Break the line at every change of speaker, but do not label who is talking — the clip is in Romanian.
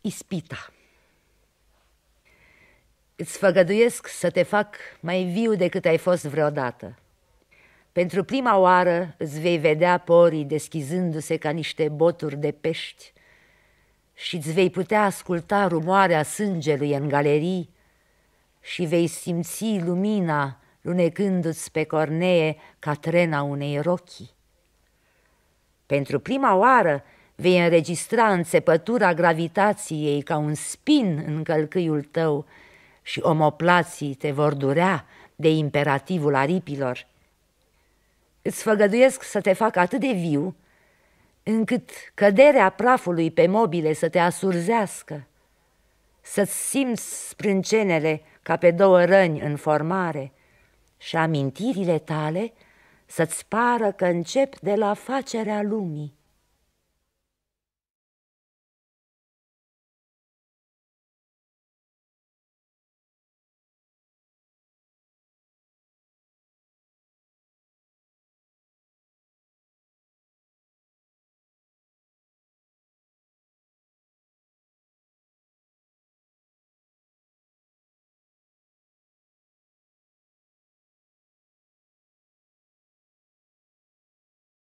ispita. Îți făgăduiesc să te fac mai viu decât ai fost vreodată. Pentru prima oară îți vei vedea porii deschizându-se ca niște boturi de pești și îți vei putea asculta rumoarea sângelui în galerii și vei simți lumina lunecându-ți pe cornee ca trena unei rochii. Pentru prima oară Vei înregistra înțepătura gravitației ca un spin în călcâiul tău și omoplații te vor durea de imperativul aripilor. Îți făgăduiesc să te fac atât de viu încât căderea prafului pe mobile să te asurzească, să-ți simți sprâncenele ca pe două răni în formare și amintirile tale să-ți pară că încep de la facerea lumii.